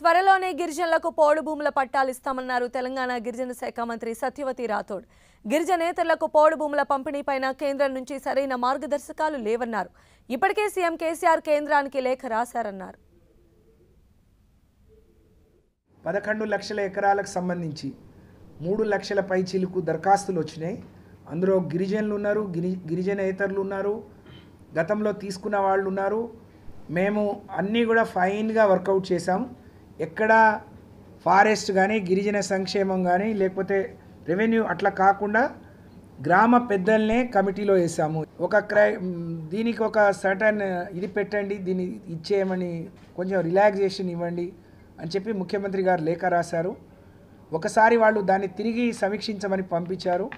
త్వరలోనే గిరిజనులకు పోడు భూముల పట్టాలు ఇస్తామన్నారు తెలంగాణ గిరిజన శాఖ మంత్రి సత్యవతి రాథోడ్ నేతలకు పోడు భూముల పంపిణీపై కేంద్రం నుంచి సరైన మార్గదర్శకాలు లేవన్నారు ఇప్పటికే సీఎం కేసీఆర్ కేంద్రానికి లేఖ రాశారన్నారు పదకొండు లక్షల ఎకరాలకు సంబంధించి మూడు లక్షల పైచీలకు చిలుకు దరఖాస్తులు వచ్చినాయి అందులో గిరిజనులు ఉన్నారు గిరి గిరిజనేతరులు ఉన్నారు గతంలో తీసుకున్న వాళ్ళు ఉన్నారు మేము అన్నీ కూడా ఫైన్గా వర్కౌట్ చేసాం ఎక్కడ ఫారెస్ట్ కానీ గిరిజన సంక్షేమం కానీ లేకపోతే రెవెన్యూ అట్లా కాకుండా గ్రామ పెద్దల్నే కమిటీలో వేసాము ఒక క్రై దీనికి ఒక సర్టన్ ఇది పెట్టండి దీన్ని ఇచ్చేయమని కొంచెం రిలాక్సేషన్ ఇవ్వండి అని చెప్పి ముఖ్యమంత్రి గారు లేఖ రాశారు ఒకసారి వాళ్ళు దాన్ని తిరిగి సమీక్షించమని పంపించారు